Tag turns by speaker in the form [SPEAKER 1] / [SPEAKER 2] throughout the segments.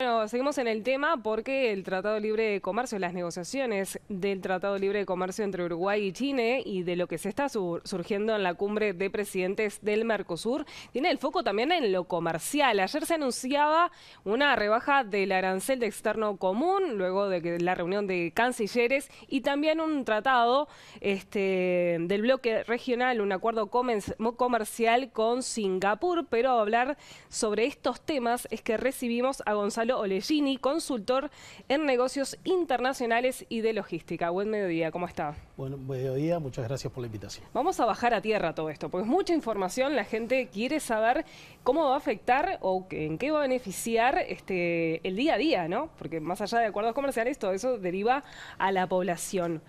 [SPEAKER 1] Bueno, seguimos en el tema porque el Tratado Libre de Comercio, las negociaciones del Tratado Libre de Comercio entre Uruguay y China y de lo que se está surgiendo en la cumbre de presidentes del Mercosur, tiene el foco también en lo comercial. Ayer se anunciaba una rebaja del arancel de externo común, luego de la reunión de cancilleres, y también un tratado este, del bloque regional, un acuerdo comercial con Singapur. Pero hablar sobre estos temas es que recibimos a Gonzalo Gonzalo Olegini, consultor en negocios internacionales y de logística. Buen mediodía, ¿cómo está?
[SPEAKER 2] Buen mediodía, muchas gracias por la invitación.
[SPEAKER 1] Vamos a bajar a tierra todo esto, porque es mucha información, la gente quiere saber cómo va a afectar o en qué va a beneficiar este, el día a día, ¿no? Porque más allá de acuerdos comerciales, todo eso deriva a la población.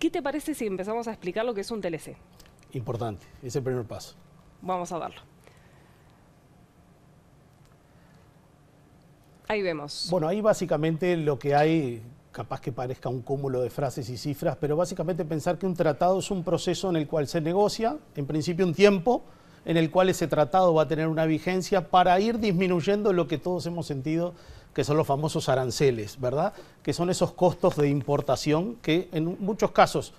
[SPEAKER 1] ¿Qué te parece si empezamos a explicar lo que es un TLC?
[SPEAKER 2] Importante, es el primer paso.
[SPEAKER 1] Vamos a darlo. Ahí
[SPEAKER 2] vemos. Bueno, ahí básicamente lo que hay, capaz que parezca un cúmulo de frases y cifras, pero básicamente pensar que un tratado es un proceso en el cual se negocia, en principio un tiempo, en el cual ese tratado va a tener una vigencia para ir disminuyendo lo que todos hemos sentido que son los famosos aranceles, ¿verdad? Que son esos costos de importación que en muchos casos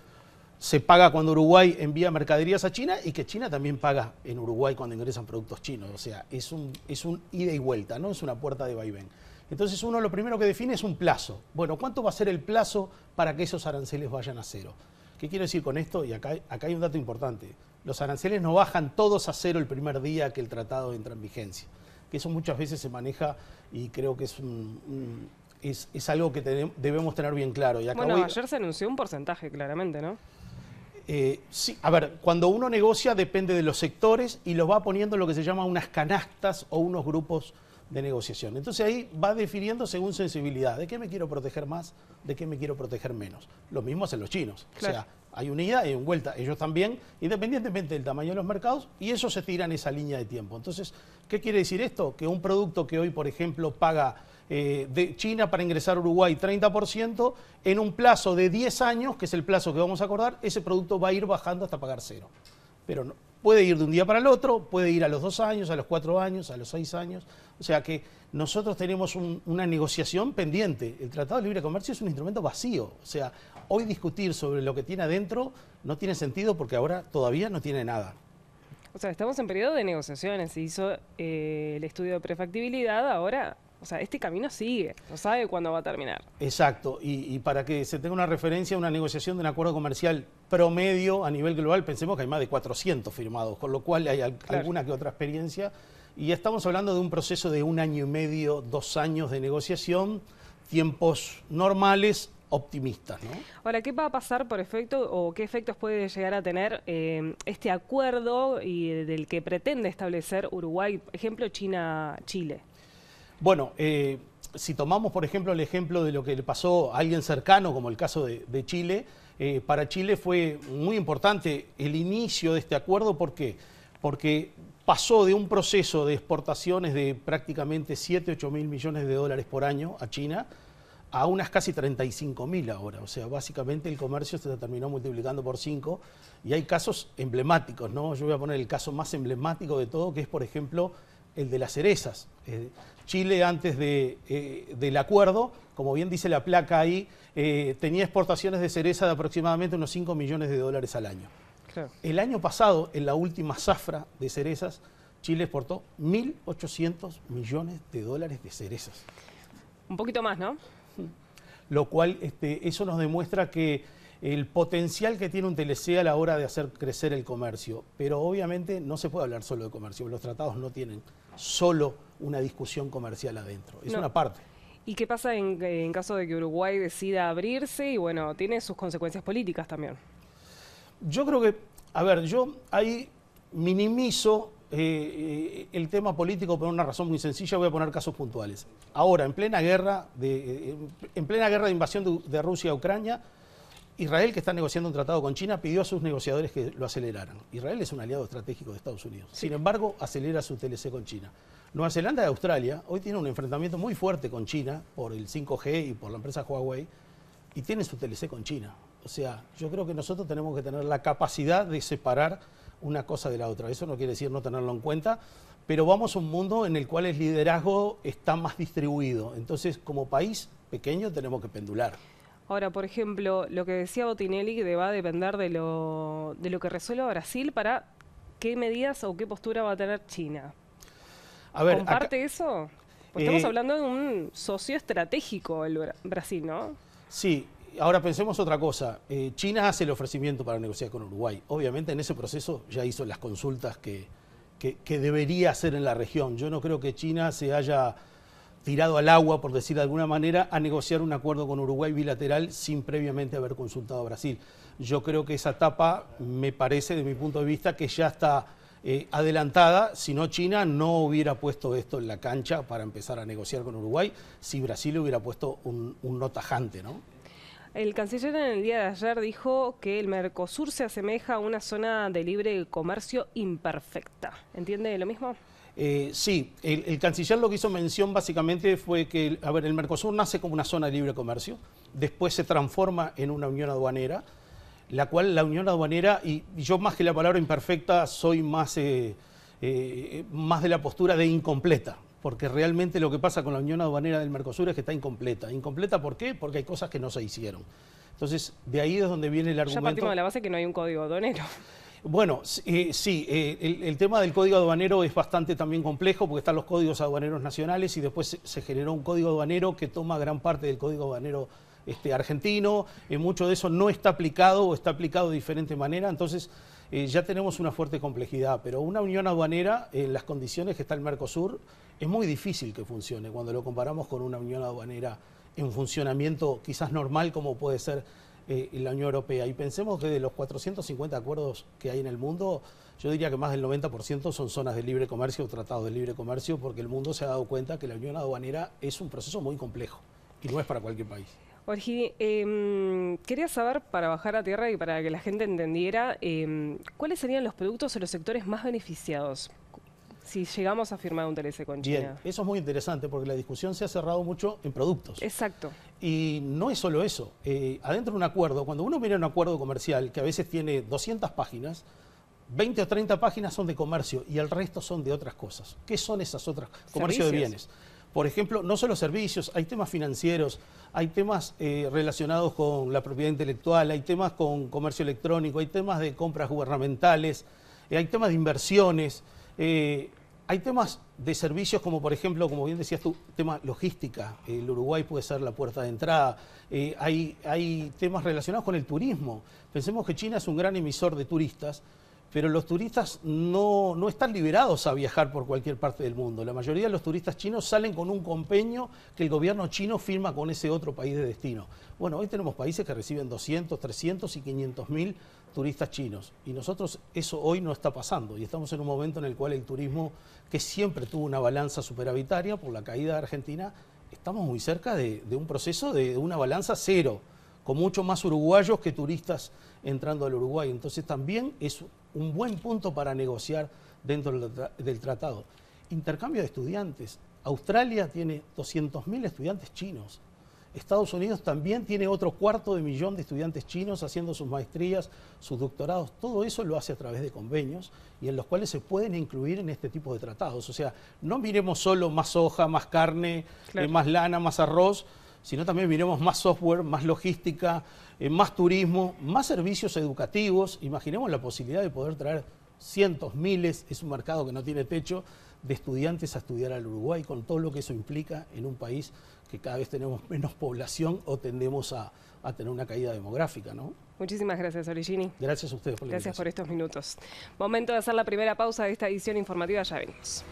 [SPEAKER 2] se paga cuando Uruguay envía mercaderías a China y que China también paga en Uruguay cuando ingresan productos chinos. O sea, es un, es un ida y vuelta, no es una puerta de vaivén. Entonces uno lo primero que define es un plazo. Bueno, ¿cuánto va a ser el plazo para que esos aranceles vayan a cero? ¿Qué quiero decir con esto? Y acá, acá hay un dato importante. Los aranceles no bajan todos a cero el primer día que el tratado entra en vigencia. Que eso muchas veces se maneja y creo que es es, algo que debemos tener bien claro. Y bueno, ayer
[SPEAKER 1] se anunció un porcentaje, claramente, ¿no?
[SPEAKER 2] Eh, sí, a ver, cuando uno negocia depende de los sectores y los va poniendo en lo que se llama unas canastas o unos grupos de negociación. Entonces ahí va definiendo según sensibilidad, de qué me quiero proteger más, de qué me quiero proteger menos. Lo mismo hacen los chinos. O sea, hay un ida y un vuelta, ellos también, independientemente del tamaño de los mercados, y eso se tira en esa línea de tiempo. Entonces, ¿qué quiere decir esto? Que un producto que hoy, por ejemplo, paga eh, de China para ingresar a Uruguay 30%, en un plazo de 10 años, que es el plazo que vamos a acordar, ese producto va a ir bajando hasta pagar cero. Pero puede ir de un día para el otro, puede ir a los dos años, a los cuatro años, a los seis años. O sea que nosotros tenemos una negociación pendiente. El Tratado de Libre Comercio es un instrumento vacío. O sea, hoy discutir sobre lo que tiene adentro no tiene sentido porque ahora todavía no tiene nada.
[SPEAKER 1] O sea, estamos en periodo de negociaciones. Se hizo eh, el estudio de prefactibilidad, ahora o sea, este camino sigue, no sabe cuándo va a terminar.
[SPEAKER 2] Exacto, y, para que se tenga una referencia, a una negociación de un acuerdo comercial promedio a nivel global, pensemos que hay más de 400 firmados, con lo cual hay alguna que otra experiencia. Y estamos hablando de un proceso de un año y medio, dos años de negociación, tiempos normales, optimistas. ¿no?
[SPEAKER 1] Ahora, ¿qué va a pasar por efecto o qué efectos puede llegar a tener eh, este acuerdo y del que pretende establecer Uruguay, ejemplo, China-Chile?
[SPEAKER 2] Bueno, eh, si tomamos, por ejemplo, el ejemplo de lo que le pasó a alguien cercano, como el caso de, Chile, eh, para Chile fue muy importante el inicio de este acuerdo. ¿Por qué? Porque pasó de un proceso de exportaciones de prácticamente 7, 8 mil millones de dólares por año a China a unas casi 35 mil ahora. O sea, básicamente el comercio se terminó multiplicando por 5 y hay casos emblemáticos, ¿no? Yo voy a poner el caso más emblemático de todo, que es, por ejemplo, el de las cerezas. Eh, Chile antes de, eh, del acuerdo, como bien dice la placa ahí, eh, tenía exportaciones de cereza de aproximadamente unos 5 millones de dólares al año. El año pasado, en la última zafra de cerezas, Chile exportó 1.800 millones de dólares de cerezas.
[SPEAKER 1] Un poquito más, ¿no?
[SPEAKER 2] Lo cual, este, eso nos demuestra que el potencial que tiene un TLC a la hora de hacer crecer el comercio. Pero obviamente no se puede hablar solo de comercio, los tratados no tienen solo una discusión comercial adentro, es una parte.
[SPEAKER 1] ¿Y qué pasa en, caso de que Uruguay decida abrirse y bueno, tiene sus consecuencias políticas también?
[SPEAKER 2] Yo creo que, a ver, yo ahí minimizo eh, eh, el tema político por una razón muy sencilla, voy a poner casos puntuales. Ahora, en plena guerra de, eh, en plena guerra de invasión de, de Rusia a Ucrania, Israel, que está negociando un tratado con China, pidió a sus negociadores que lo aceleraran. Israel es un aliado estratégico de Estados Unidos. Sin embargo, acelera su TLC con China. Nueva Zelanda y Australia hoy tienen un enfrentamiento muy fuerte con China por el 5G y por la empresa Huawei y tienen su TLC con China. O sea, yo creo que nosotros tenemos que tener la capacidad de separar una cosa de la otra. Eso no quiere decir no tenerlo en cuenta, pero vamos a un mundo en el cual el liderazgo está más distribuido. Entonces, como país pequeño tenemos que pendular.
[SPEAKER 1] Ahora, por ejemplo, lo que decía Botinelli que va a depender de lo, de lo que resuelva Brasil para qué medidas o qué postura va a tener China. A ver, ¿Comparte eso?
[SPEAKER 2] Pues estamos eh, hablando
[SPEAKER 1] de un socio estratégico el Brasil, ¿no?
[SPEAKER 2] Sí, ahora pensemos otra cosa. Eh, China hace el ofrecimiento para negociar con Uruguay. Obviamente en ese proceso ya hizo las consultas que debería hacer en la región. Yo no creo que China se haya tirado al agua, por decir de alguna manera, a negociar un acuerdo con Uruguay bilateral sin previamente haber consultado a Brasil. Yo creo que esa etapa me parece, de mi punto de vista, que ya está eh, adelantada. Si no, China no hubiera puesto esto en la cancha para empezar a negociar con Uruguay, si Brasil hubiera puesto un, un no tajante, ¿no?
[SPEAKER 1] El canciller en el día de ayer dijo que el Mercosur se asemeja a una zona de libre comercio imperfecta. ¿Entiende lo mismo?
[SPEAKER 2] Eh, sí, el, canciller lo que hizo mención básicamente fue que, a ver, el Mercosur nace como una zona de libre comercio, después se transforma en una unión aduanera, la cual la unión aduanera, y, yo más que la palabra imperfecta, soy más, eh, eh, más de la postura de incompleta, porque realmente lo que pasa con la unión aduanera del Mercosur es que está incompleta. ¿Incompleta por qué? Porque hay cosas que no se hicieron. Entonces, de ahí es donde viene el argumento... Ya partimos de la
[SPEAKER 1] base que no hay un código aduanero.
[SPEAKER 2] Bueno, eh, sí, eh, el, tema del código aduanero es bastante también complejo porque están los códigos aduaneros nacionales y después se, generó un código aduanero que toma gran parte del código aduanero este, argentino, y eh, mucho de eso no está aplicado o está aplicado de diferente manera, entonces ya tenemos una fuerte complejidad, pero una unión aduanera en las condiciones que está el Mercosur es muy difícil que funcione cuando lo comparamos con una unión aduanera en funcionamiento quizás normal como puede ser eh, la Unión Europea. Y pensemos que de los 450 acuerdos que hay en el mundo, yo diría que más del 90% son zonas de libre comercio o tratados de libre comercio, porque el mundo se ha dado cuenta que la Unión Aduanera es un proceso muy complejo y no es para cualquier país.
[SPEAKER 1] Orgini, em, quería saber, para bajar a tierra y para que la gente entendiera, em, ¿cuáles serían los productos o los sectores más beneficiados si llegamos a firmar un TLC con China. Bien,
[SPEAKER 2] eso es muy interesante porque la discusión se ha cerrado mucho en productos. Exacto. Y no es solo eso. Eh, adentro de un acuerdo, cuando uno mira un acuerdo comercial que a veces tiene 200 páginas, 20 o 30 páginas son de comercio y el resto son de otras cosas. ¿Qué son esas otras? Comercio de bienes. Por ejemplo, no solo servicios, hay temas financieros, hay temas eh, relacionados con la propiedad intelectual, hay temas con comercio electrónico, hay temas de compras gubernamentales, eh, hay temas de inversiones. Eh, hay temas de servicios como, por ejemplo, como bien decías tú, tema logística. El Uruguay puede ser la puerta de entrada. Eh, hay, temas relacionados con el turismo. Pensemos que China es un gran emisor de turistas, pero los turistas no, están liberados a viajar por cualquier parte del mundo. La mayoría de los turistas chinos salen con un convenio que el gobierno chino firma con ese otro país de destino. Bueno, hoy tenemos países que reciben 200, 300 y 500 mil turistas chinos. Y nosotros eso hoy no está pasando y estamos en un momento en el cual el turismo, que siempre tuvo una balanza superavitaria por la caída de Argentina, estamos muy cerca de, un proceso de, una balanza cero, con mucho más uruguayos que turistas entrando al Uruguay. Entonces también es un buen punto para negociar dentro del tratado. Intercambio de estudiantes. Australia tiene 200.000 estudiantes chinos. Estados Unidos también tiene otro cuarto de millón de estudiantes chinos haciendo sus maestrías, sus doctorados, todo eso lo hace a través de convenios y en los cuales se pueden incluir en este tipo de tratados. O sea, no miremos solo más hoja, más carne, eh, más lana, más arroz, sino también miremos más software, más logística, eh, más turismo, más servicios educativos. Imaginemos la posibilidad de poder traer cientos, miles, es un mercado que no tiene techo, de estudiantes a estudiar al Uruguay, con todo lo que eso implica en un país que cada vez tenemos menos población o tendemos a, tener una caída demográfica, ¿no?
[SPEAKER 1] Muchísimas gracias, Origini. Gracias a ustedes por la Gracias por estos minutos. Momento de hacer la primera pausa de esta edición informativa. Ya venimos.